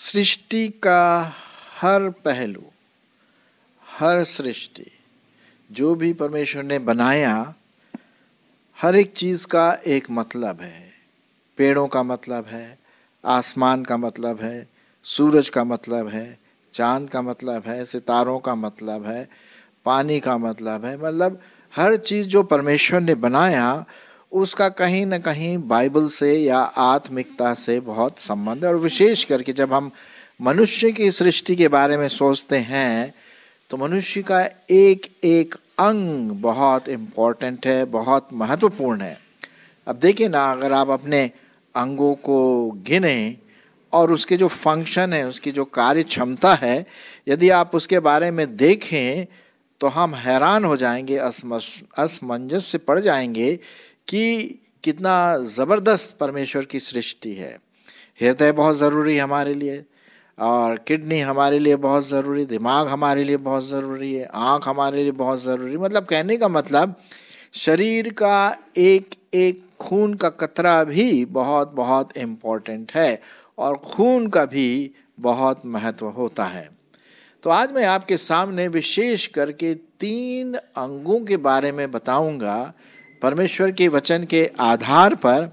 सृष्टि का हर पहलू हर सृष्टि जो भी परमेश्वर ने बनाया हर एक चीज़ का एक मतलब है पेड़ों का मतलब है आसमान का मतलब है सूरज का मतलब है चांद का मतलब है सितारों का मतलब है पानी का मतलब है मतलब हर चीज़ जो परमेश्वर ने बनाया उसका कहीं ना कहीं बाइबल से या आत्मिकता से बहुत संबंध है और विशेष करके जब हम मनुष्य की सृष्टि के बारे में सोचते हैं तो मनुष्य का एक एक अंग बहुत इम्पॉर्टेंट है बहुत महत्वपूर्ण है अब देखिए ना अगर आप अपने अंगों को गिने और उसके जो फंक्शन है उसकी जो कार्य क्षमता है यदि आप उसके बारे में देखें तो हम हैरान हो जाएंगे असमंजस से पड़ जाएंगे कि कितना ज़बरदस्त परमेश्वर की सृष्टि है हृदय बहुत ज़रूरी हमारे लिए और किडनी हमारे लिए बहुत ज़रूरी दिमाग हमारे लिए बहुत ज़रूरी है आँख हमारे लिए बहुत ज़रूरी मतलब कहने का मतलब शरीर का एक एक खून का कतरा भी बहुत बहुत इम्पॉर्टेंट है और खून का भी बहुत महत्व होता है तो आज मैं आपके सामने विशेष करके तीन अंगों के बारे में बताऊंगा परमेश्वर के वचन के आधार पर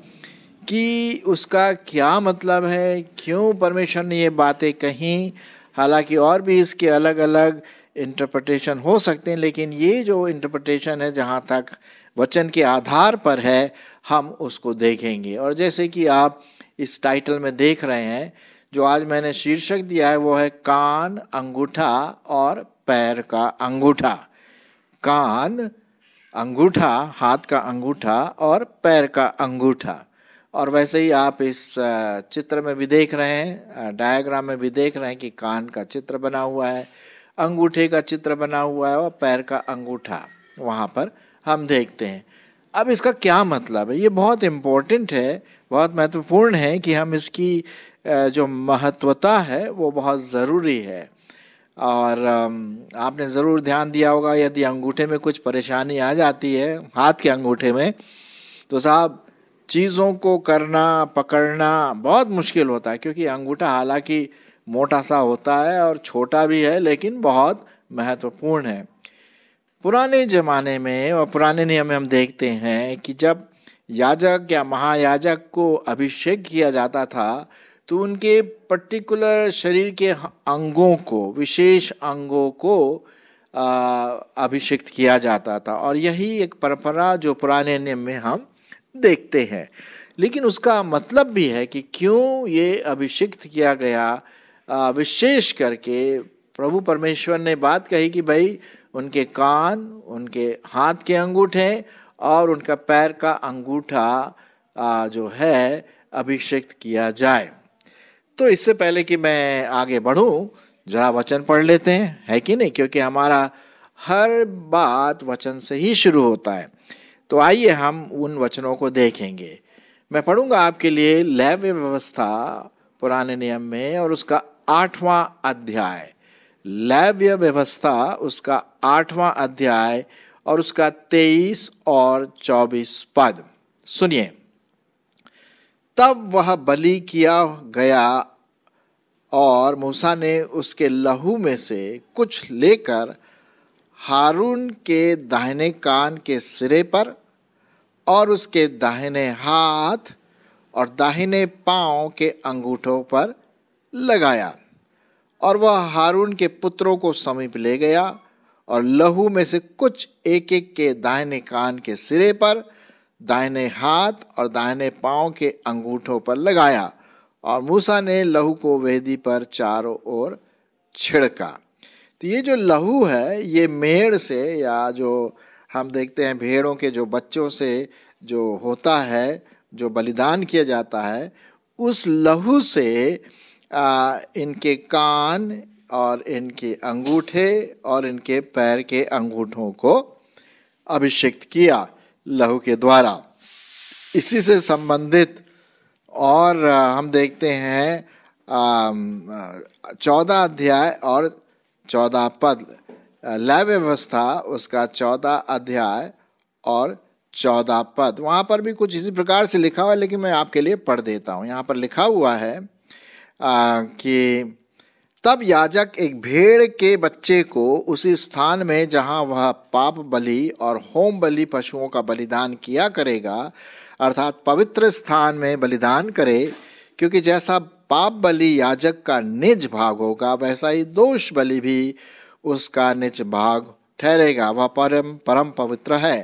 कि उसका क्या मतलब है क्यों परमेश्वर ने ये बातें कहीं हालांकि और भी इसके अलग अलग इंटरप्रटेशन हो सकते हैं लेकिन ये जो इंटरप्रटेशन है जहाँ तक वचन के आधार पर है हम उसको देखेंगे और जैसे कि आप इस टाइटल में देख रहे हैं जो आज मैंने शीर्षक दिया है वो है कान अंगूठा और पैर का अंगूठा कान अंगूठा हाथ का अंगूठा और पैर का अंगूठा और वैसे ही आप इस चित्र में भी देख रहे हैं डायग्राम में भी देख रहे हैं कि कान का चित्र बना हुआ है अंगूठे का चित्र बना हुआ है और पैर का अंगूठा वहाँ पर हम देखते हैं अब इसका क्या मतलब है ये बहुत इम्पोर्टेंट है बहुत महत्वपूर्ण है कि हम इसकी जो महत्वता है वो बहुत ज़रूरी है और आपने ज़रूर ध्यान दिया होगा यदि अंगूठे में कुछ परेशानी आ जाती है हाथ के अंगूठे में तो साहब चीज़ों को करना पकड़ना बहुत मुश्किल होता है क्योंकि अंगूठा हालांकि मोटा सा होता है और छोटा भी है लेकिन बहुत महत्वपूर्ण है पुराने ज़माने में और पुराने नियम में हम देखते हैं कि जब याजक या महायाजक को अभिषेक किया जाता था तो उनके पर्टिकुलर शरीर के अंगों को विशेष अंगों को अभिषिक्त किया जाता था और यही एक परंपरा जो पुराने नियम में हम देखते हैं लेकिन उसका मतलब भी है कि क्यों ये अभिषिक्त किया गया विशेष करके प्रभु परमेश्वर ने बात कही कि भाई उनके कान उनके हाथ के अंगूठे और उनका पैर का अंगूठा जो है अभिषिक्त किया जाए तो इससे पहले कि मैं आगे बढ़ूं जरा वचन पढ़ लेते हैं है कि नहीं क्योंकि हमारा हर बात वचन से ही शुरू होता है तो आइए हम उन वचनों को देखेंगे मैं पढ़ूंगा आपके लिए लैव्य व्यवस्था पुराने नियम में और उसका आठवां अध्याय लैव्य व्यवस्था उसका आठवां अध्याय और उसका तेईस और चौबीस पद सुनिए तब वह बलि किया गया और मूसा ने उसके लहू में से कुछ लेकर हारून के दाहिने कान के सिरे पर और उसके दाहिने हाथ और दाहिने पाँव के अंगूठों पर लगाया और वह हारून के पुत्रों को समीप ले गया और लहू में से कुछ एक एक के दाहिने कान के सिरे पर दाहिने हाथ और दाहिने पांव के अंगूठों पर लगाया और मूसा ने लहू को वेदी पर चारों ओर छिड़का तो ये जो लहू है ये मेड़ से या जो हम देखते हैं भेड़ों के जो बच्चों से जो होता है जो बलिदान किया जाता है उस लहू से आ, इनके कान और इनके अंगूठे और इनके पैर के अंगूठों को अभिषिक्त किया लहू के द्वारा इसी से संबंधित और हम देखते हैं चौदह अध्याय और चौदह पद लय व्यवस्था उसका चौदह अध्याय और चौदह पद वहाँ पर भी कुछ इसी प्रकार से लिखा हुआ है लेकिन मैं आपके लिए पढ़ देता हूँ यहाँ पर लिखा हुआ है आ, कि तब याजक एक भेड़ के बच्चे को उसी स्थान में जहां वह पाप बलि और होम बलि पशुओं का बलिदान किया करेगा अर्थात पवित्र स्थान में बलिदान करे क्योंकि जैसा पाप बलि याजक का निज भाग होगा वैसा ही दोष बलि भी उसका निज भाग ठहरेगा वह परम परम पवित्र है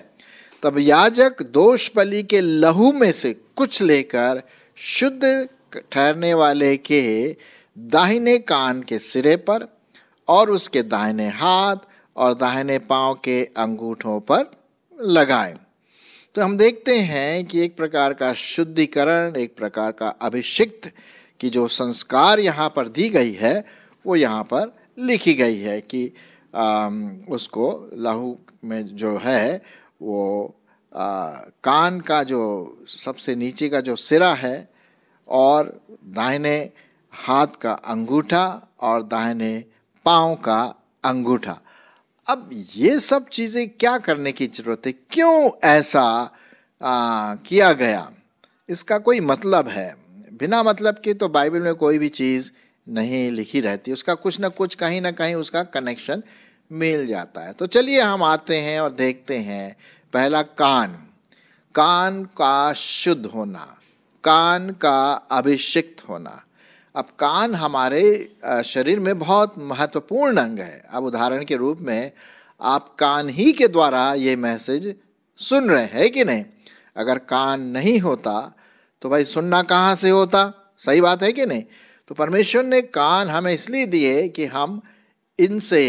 तब याजक दोष बलि के लहू में से कुछ लेकर शुद्ध ठहरने वाले के दाहिने कान के सिरे पर और उसके दाहिने हाथ और दाहिने पांव के अंगूठों पर लगाएं तो हम देखते हैं कि एक प्रकार का शुद्धिकरण एक प्रकार का अभिषिक्त की जो संस्कार यहाँ पर दी गई है वो यहाँ पर लिखी गई है कि आ, उसको लहू में जो है वो आ, कान का जो सबसे नीचे का जो सिरा है और दाहिने हाथ का अंगूठा और दाहिने पाँव का अंगूठा अब ये सब चीज़ें क्या करने की ज़रूरत है क्यों ऐसा आ, किया गया इसका कोई मतलब है बिना मतलब के तो बाइबल में कोई भी चीज़ नहीं लिखी रहती उसका कुछ ना कुछ कहीं ना कहीं उसका कनेक्शन मिल जाता है तो चलिए हम आते हैं और देखते हैं पहला कान कान का शुद्ध होना कान का अभिषिक्त होना अब कान हमारे शरीर में बहुत महत्वपूर्ण अंग है अब उदाहरण के रूप में आप कान ही के द्वारा ये मैसेज सुन रहे हैं कि नहीं अगर कान नहीं होता तो भाई सुनना कहाँ से होता सही बात है कि नहीं तो परमेश्वर ने कान हमें इसलिए दिए कि हम इनसे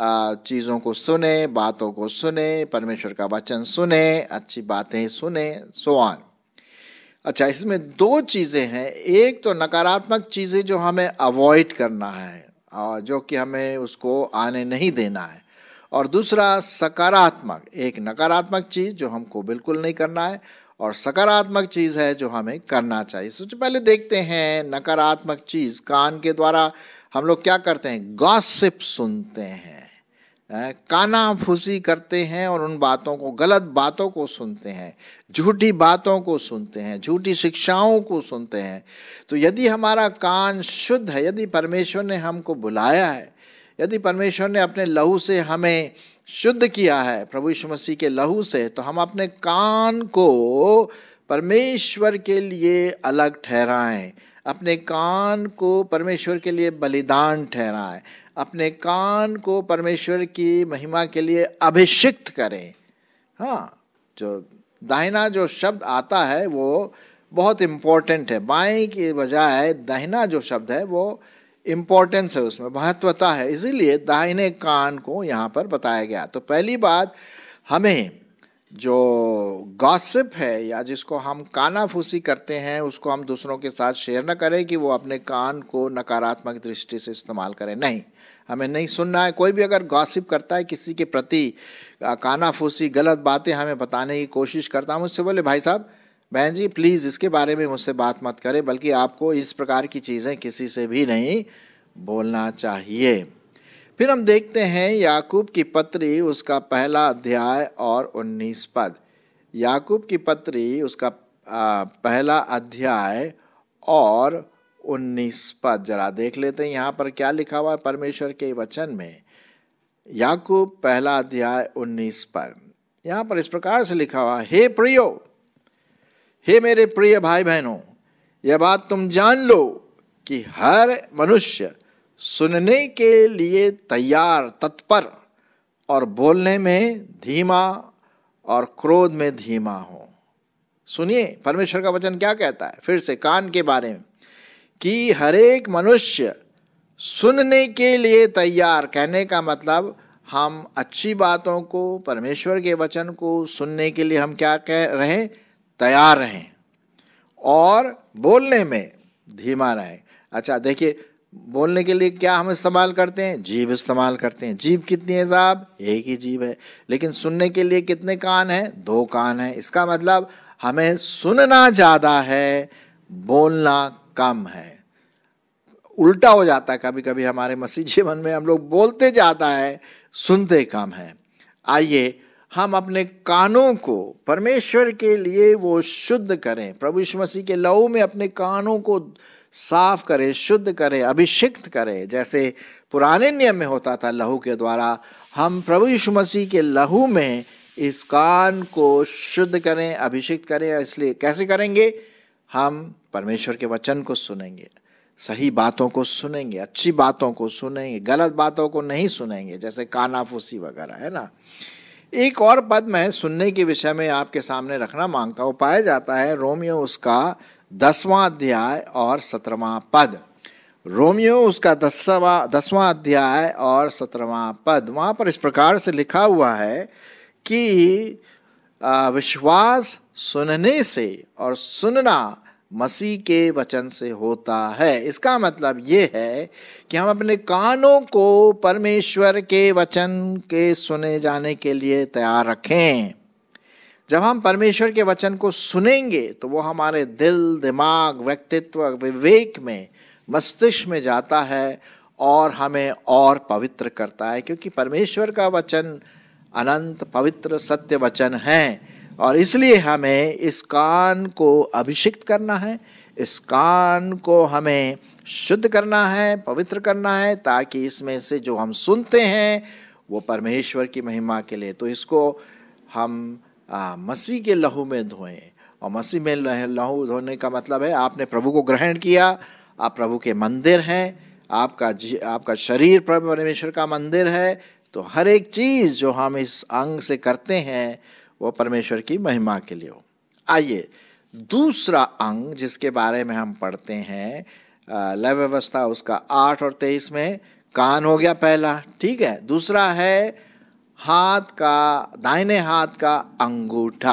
चीज़ों को सुने बातों को सुने परमेश्वर का वचन सुने अच्छी बातें सुने सो ऑन अच्छा इसमें दो चीज़ें हैं एक तो नकारात्मक चीज़ें जो हमें अवॉइड करना है और जो कि हमें उसको आने नहीं देना है और दूसरा सकारात्मक एक नकारात्मक चीज़ जो हमको बिल्कुल नहीं करना है और सकारात्मक चीज़ है जो हमें करना चाहिए सबसे पहले देखते हैं नकारात्मक चीज़ कान के द्वारा हम लोग क्या करते हैं गॉसिप सुनते हैं काना फूसी करते हैं और उन बातों को गलत बातों को सुनते हैं झूठी बातों को सुनते हैं झूठी शिक्षाओं को सुनते हैं तो यदि हमारा कान शुद्ध है यदि परमेश्वर ने हमको बुलाया है यदि परमेश्वर ने अपने लहू से हमें शुद्ध किया है प्रभु यीशु मसीह के लहू से तो हम अपने कान को परमेश्वर के लिए अलग ठहराएं अपने कान को परमेश्वर के लिए बलिदान ठहराएं अपने कान को परमेश्वर की महिमा के लिए अभिषिक्त करें हाँ जो दाहिना जो शब्द आता है वो बहुत इम्पोर्टेंट है बाएं के बजाय दाहिना जो शब्द है वो इम्पोर्टेंस है उसमें महत्वता है इसीलिए दाहिने कान को यहाँ पर बताया गया तो पहली बात हमें जो गॉसिप है या जिसको हम कानाफूसी करते हैं उसको हम दूसरों के साथ शेयर ना करें कि वो अपने कान को नकारात्मक दृष्टि से इस्तेमाल करें नहीं हमें नहीं सुनना है कोई भी अगर गॉसिप करता है किसी के प्रति कानाफूसी गलत बातें हमें बताने की कोशिश करता है मुझसे बोले भाई साहब बहन जी प्लीज़ इसके बारे में मुझसे बात मत करें बल्कि आपको इस प्रकार की चीज़ें किसी से भी नहीं बोलना चाहिए फिर हम देखते हैं याकूब की पत्री उसका पहला अध्याय और उन्नीस पद याकूब की पत्री उसका पहला अध्याय और उन्नीस पद जरा देख लेते हैं यहाँ पर क्या लिखा हुआ है परमेश्वर के वचन में याकूब पहला अध्याय उन्नीस पद यहाँ पर इस प्रकार से लिखा हुआ हे प्रियो हे मेरे प्रिय भाई बहनों यह बात तुम जान लो कि हर मनुष्य सुनने के लिए तैयार तत्पर और बोलने में धीमा और क्रोध में धीमा हो सुनिए परमेश्वर का वचन क्या कहता है फिर से कान के बारे में कि हरेक मनुष्य सुनने के लिए तैयार कहने का मतलब हम अच्छी बातों को परमेश्वर के वचन को सुनने के लिए हम क्या कह रहे तैयार रहें और बोलने में धीमा रहें अच्छा देखिए बोलने के लिए क्या हम इस्तेमाल करते हैं जीभ इस्तेमाल करते हैं जीभ कितनी है साहब एक ही जीभ है लेकिन सुनने के लिए कितने कान हैं दो कान हैं इसका मतलब हमें सुनना ज़्यादा है बोलना कम है उल्टा हो जाता है कभी कभी हमारे मसीह जीवन में हम लोग बोलते ज़्यादा है सुनते कम है आइए हम अपने कानों को परमेश्वर के लिए वो शुद्ध करें प्रभु मसीह के लहू में अपने कानों को साफ करे शुद्ध करे अभिषिक्त करे जैसे पुराने नियम में होता था लहू के द्वारा हम प्रभु यीशु मसीह के लहू में इस कान को शुद्ध करें अभिषिक्त करें इसलिए कैसे करेंगे हम परमेश्वर के वचन को सुनेंगे सही बातों को सुनेंगे अच्छी बातों को सुनेंगे गलत बातों को नहीं सुनेंगे जैसे कानाफूसी वगैरह है ना एक और पद मैं सुनने के विषय में आपके सामने रखना मांगता हूँ पाया जाता है रोमियो उसका दसवां अध्याय और सत्रवा पद रोमियो उसका दसवा दसवां अध्याय और सत्रवा पद वहाँ पर इस प्रकार से लिखा हुआ है कि विश्वास सुनने से और सुनना मसीह के वचन से होता है इसका मतलब ये है कि हम अपने कानों को परमेश्वर के वचन के सुने जाने के लिए तैयार रखें जब हम परमेश्वर के वचन को सुनेंगे तो वो हमारे दिल दिमाग व्यक्तित्व विवेक में मस्तिष्क में जाता है और हमें और पवित्र करता है क्योंकि परमेश्वर का वचन अनंत पवित्र सत्य वचन है और इसलिए हमें इस कान को अभिषिक्त करना है इस कान को हमें शुद्ध करना है पवित्र करना है ताकि इसमें से जो हम सुनते हैं वो परमेश्वर की महिमा के लिए तो इसको हम मसीह के लहू में धोएं और मसीह में लहू धोने का मतलब है आपने प्रभु को ग्रहण किया आप प्रभु के मंदिर हैं आपका आपका शरीर परमेश्वर का मंदिर है तो हर एक चीज़ जो हम इस अंग से करते हैं वो परमेश्वर की महिमा के लिए हो आइए दूसरा अंग जिसके बारे में हम पढ़ते हैं लय व्यवस्था उसका आठ और तेईस में कान हो गया पहला ठीक है दूसरा है हाथ का दाहिने हाथ का अंगूठा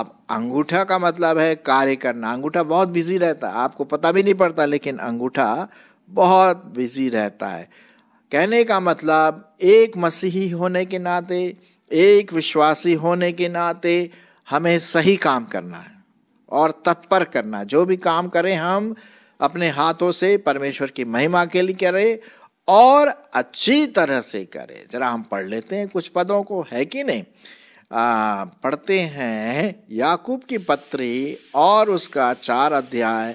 अब अंगूठा का मतलब है कार्य करना अंगूठा बहुत बिजी रहता है आपको पता भी नहीं पड़ता लेकिन अंगूठा बहुत बिजी रहता है कहने का मतलब एक मसीही होने के नाते एक विश्वासी होने के नाते हमें सही काम करना है और तत्पर करना जो भी काम करें हम अपने हाथों से परमेश्वर की महिमा के लिए करें और अच्छी तरह से करे जरा हम पढ़ लेते हैं कुछ पदों को है कि नहीं आ, पढ़ते हैं याकूब की पत्री और उसका चार अध्याय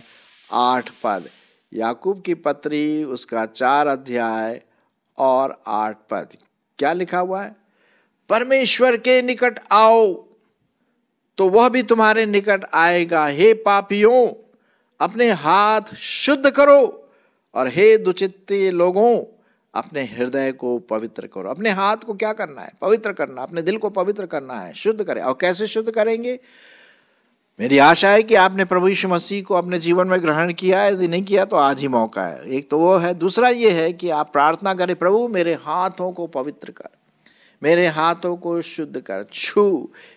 आठ पद याकूब की पत्री उसका चार अध्याय और आठ पद क्या लिखा हुआ है परमेश्वर के निकट आओ तो वह भी तुम्हारे निकट आएगा हे पापियों अपने हाथ शुद्ध करो और हे दुचित लोगों अपने हृदय को पवित्र करो अपने हाथ को क्या करना है पवित्र करना अपने दिल को पवित्र करना है शुद्ध करें और कैसे शुद्ध करेंगे मेरी आशा है कि आपने प्रभु यीशु मसीह को अपने जीवन में ग्रहण किया है यदि नहीं किया तो आज ही मौका है एक तो वो है दूसरा ये है कि आप प्रार्थना करें प्रभु मेरे हाथों को पवित्र कर मेरे हाथों को शुद्ध कर छू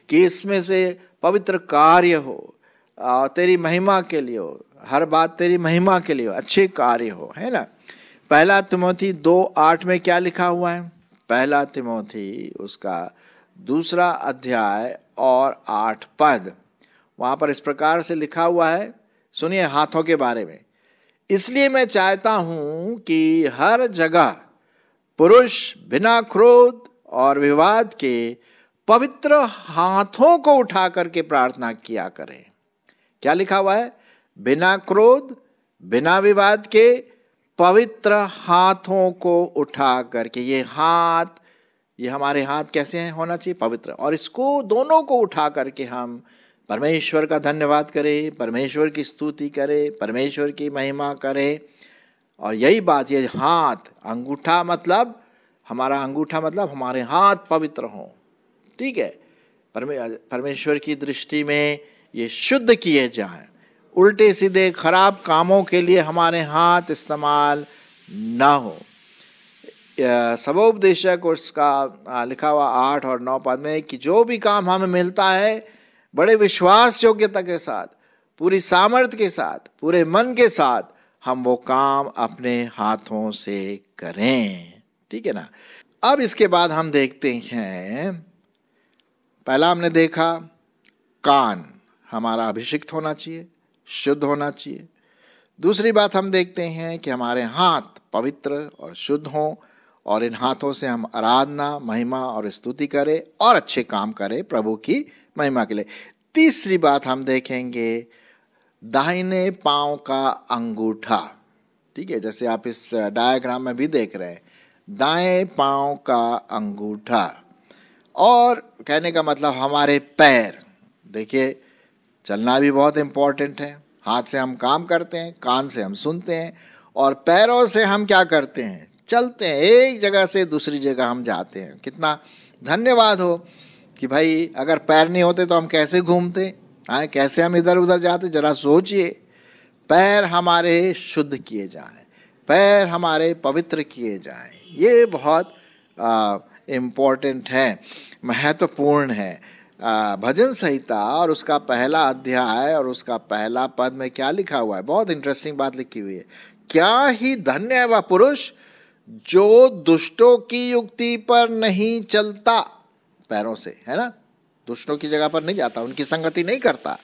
कि इसमें से पवित्र कार्य हो तेरी महिमा के लिए हो हर बात तेरी महिमा के लिए हो अच्छे कार्य हो है ना पहला तिमोथी दो आठ में क्या लिखा हुआ है पहला तिमोथी उसका दूसरा अध्याय और आठ पद वहाँ पर इस प्रकार से लिखा हुआ है सुनिए हाथों के बारे में इसलिए मैं चाहता हूँ कि हर जगह पुरुष बिना क्रोध और विवाद के पवित्र हाथों को उठा करके प्रार्थना किया करें क्या लिखा हुआ है बिना क्रोध बिना विवाद के पवित्र हाथों को उठा करके ये हाथ ये हमारे हाथ कैसे हैं होना चाहिए पवित्र और इसको दोनों को उठा करके हम परमेश्वर का धन्यवाद करें परमेश्वर की स्तुति करें परमेश्वर की महिमा करें और यही बात ये हाथ अंगूठा मतलब हमारा अंगूठा मतलब हमारे हाथ पवित्र हों ठीक है परमेश्वर की दृष्टि में ये शुद्ध किए जाएं उल्टे सीधे खराब कामों के लिए हमारे हाथ इस्तेमाल ना हो सबोपदेशक और उसका लिखा हुआ आठ और नौ पद में कि जो भी काम हमें मिलता है बड़े विश्वास योग्यता के साथ पूरी सामर्थ्य के साथ पूरे मन के साथ हम वो काम अपने हाथों से करें ठीक है ना अब इसके बाद हम देखते हैं पहला हमने देखा कान हमारा अभिषिक्त होना चाहिए शुद्ध होना चाहिए दूसरी बात हम देखते हैं कि हमारे हाथ पवित्र और शुद्ध हों और इन हाथों से हम आराधना महिमा और स्तुति करें और अच्छे काम करें प्रभु की महिमा के लिए तीसरी बात हम देखेंगे दाहिने पाँव का अंगूठा ठीक है जैसे आप इस डायग्राम में भी देख रहे हैं दाएं पाँव का अंगूठा और कहने का मतलब हमारे पैर देखिए चलना भी बहुत इम्पॉर्टेंट है हाथ से हम काम करते हैं कान से हम सुनते हैं और पैरों से हम क्या करते हैं चलते हैं एक जगह से दूसरी जगह हम जाते हैं कितना धन्यवाद हो कि भाई अगर पैर नहीं होते तो हम कैसे घूमते हाँ कैसे हम इधर उधर जाते जरा सोचिए पैर हमारे शुद्ध किए जाएं पैर हमारे पवित्र किए जाएं ये बहुत इम्पॉर्टेंट है महत्वपूर्ण है भजन संहिता और उसका पहला अध्याय और उसका पहला पद में क्या लिखा हुआ है बहुत इंटरेस्टिंग बात लिखी हुई है क्या ही धन्य है वह पुरुष जो दुष्टों की युक्ति पर नहीं चलता पैरों से है ना दुष्टों की जगह पर नहीं जाता उनकी संगति नहीं करता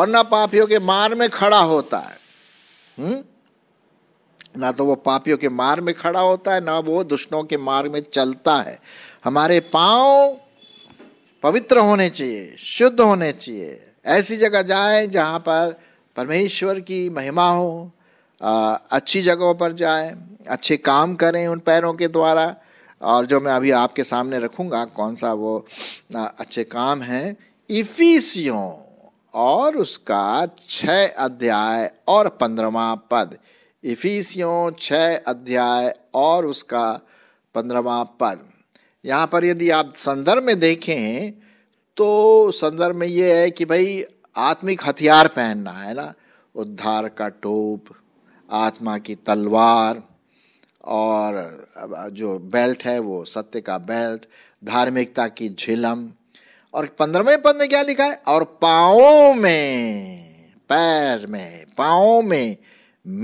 और ना पापियों के मार में खड़ा होता है हुँ? ना तो वो पापियों के मार में खड़ा होता है ना वो दुष्टों के मार्ग में चलता है हमारे पांव पवित्र होने चाहिए शुद्ध होने चाहिए ऐसी जगह जाए जहाँ पर परमेश्वर की महिमा हो आ, अच्छी जगहों पर जाए अच्छे काम करें उन पैरों के द्वारा और जो मैं अभी आपके सामने रखूँगा कौन सा वो आ, अच्छे काम हैं इफिसियों और उसका छः अध्याय और पंद्रवा पद इफिसियों छः अध्याय और उसका पंद्रवा पद यहाँ पर यदि आप संदर्भ में देखें तो संदर्भ में ये है कि भाई आत्मिक हथियार पहनना है ना उद्धार का टोप आत्मा की तलवार और जो बेल्ट है वो सत्य का बेल्ट धार्मिकता की झिलम और पंद्रहवें पद में क्या लिखा है और पाओ में पैर में पाओ में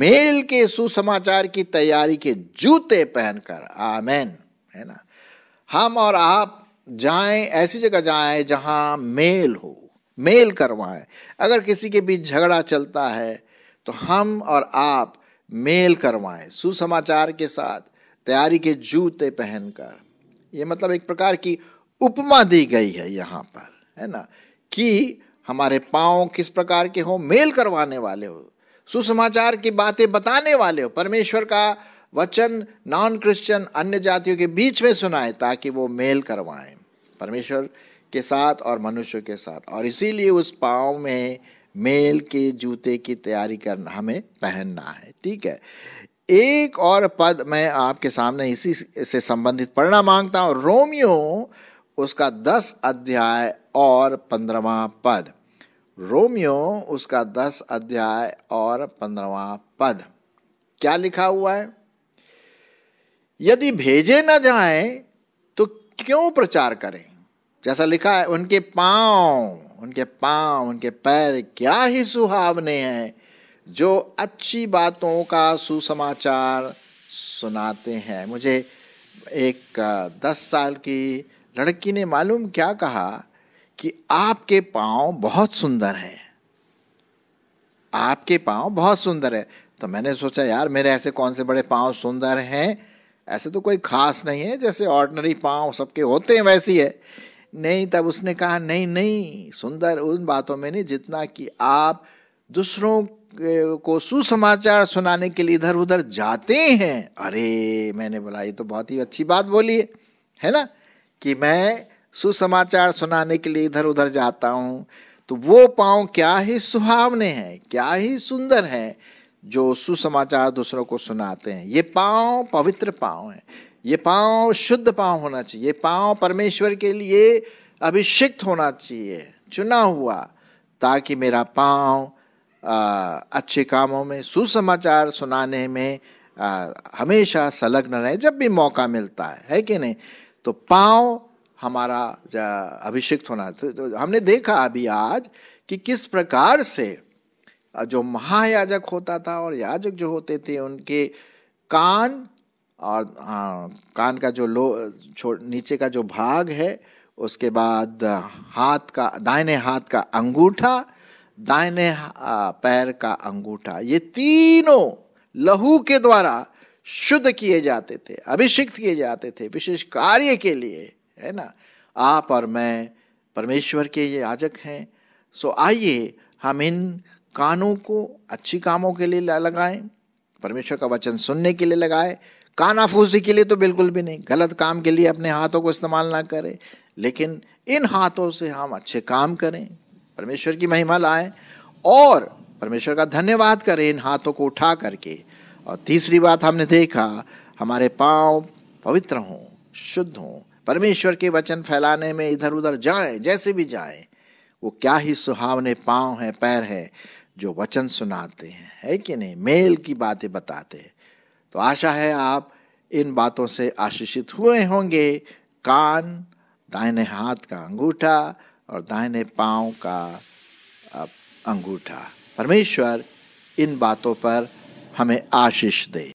मेल के सुसमाचार की तैयारी के जूते पहनकर आमेन है ना हम और आप जाएं ऐसी जगह जाएं जहां मेल हो मेल करवाएं अगर किसी के बीच झगड़ा चलता है तो हम और आप मेल करवाएं सुसमाचार के साथ तैयारी के जूते पहनकर ये मतलब एक प्रकार की उपमा दी गई है यहाँ पर है ना कि हमारे पाँव किस प्रकार के हो मेल करवाने वाले हो सुसमाचार की बातें बताने वाले हो परमेश्वर का वचन नॉन क्रिश्चियन अन्य जातियों के बीच में सुनाए ताकि वो मेल करवाएं परमेश्वर के साथ और मनुष्य के साथ और इसीलिए उस पाँव में मेल के जूते की तैयारी करना हमें पहनना है ठीक है एक और पद मैं आपके सामने इसी से संबंधित पढ़ना मांगता हूँ रोमियो उसका दस अध्याय और पंद्रवा पद रोमियो उसका दस अध्याय और पंद्रवा पद क्या लिखा हुआ है यदि भेजे न जाए तो क्यों प्रचार करें जैसा लिखा है उनके पांव उनके पांव उनके पैर क्या ही सुहावने हैं जो अच्छी बातों का सुसमाचार सुनाते हैं मुझे एक दस साल की लड़की ने मालूम क्या कहा कि आपके पाँव बहुत सुंदर हैं आपके पाँव बहुत सुंदर है तो मैंने सोचा यार मेरे ऐसे कौन से बड़े पाँव सुंदर हैं ऐसे तो कोई खास नहीं है जैसे ऑर्डनरी पाँव सबके होते हैं वैसी है नहीं तब उसने कहा नहीं नहीं सुंदर उन बातों में नहीं जितना कि आप दूसरों को सुसमाचार सुनाने के लिए इधर उधर जाते हैं अरे मैंने बोला ये तो बहुत ही अच्छी बात बोली है है ना कि मैं सुसमाचार सुनाने के लिए इधर उधर जाता हूँ तो वो पाँव क्या ही सुहावने हैं क्या ही सुंदर हैं जो सुसमाचार दूसरों को सुनाते हैं ये पांव पवित्र पांव है ये पांव शुद्ध पांव होना चाहिए ये पांव परमेश्वर के लिए अभिषिक्त होना चाहिए चुना हुआ ताकि मेरा पांव अच्छे कामों में सुसमाचार सुनाने में आ, हमेशा संलग्न रहे जब भी मौका मिलता है है कि नहीं तो पांव हमारा अभिषिक्त होना तो, तो हमने देखा अभी आज कि किस प्रकार से जो महायाजक होता था और याजक जो होते थे उनके कान और आ, हाँ, कान का जो लो नीचे का जो भाग है उसके बाद हाथ का दाहिने हाथ का अंगूठा दाहिने पैर का अंगूठा ये तीनों लहू के द्वारा शुद्ध किए जाते थे अभिषिक्त किए जाते थे विशेष कार्य के लिए है ना आप और मैं परमेश्वर के ये याजक हैं सो आइए हम इन कानों को अच्छी कामों के लिए लगाएं परमेश्वर का वचन सुनने के लिए लगाए कानाफूसी के लिए तो बिल्कुल भी नहीं गलत काम के लिए अपने हाथों को इस्तेमाल ना करें लेकिन इन हाथों से हम अच्छे काम करें परमेश्वर की महिमा लाएं और परमेश्वर का धन्यवाद करें इन हाथों को उठा करके और तीसरी बात हमने देखा हमारे पाँव पवित्र हों शुद्ध हों परमेश्वर के वचन फैलाने में इधर उधर जाएं जैसे भी जाएं वो क्या ही सुहावने पाँव हैं पैर हैं जो वचन सुनाते हैं है कि नहीं मेल की बातें बताते हैं तो आशा है आप इन बातों से आशीषित हुए होंगे कान दाहिने हाथ का अंगूठा और दाहिने पाँव का अंगूठा परमेश्वर इन बातों पर हमें आशीष दे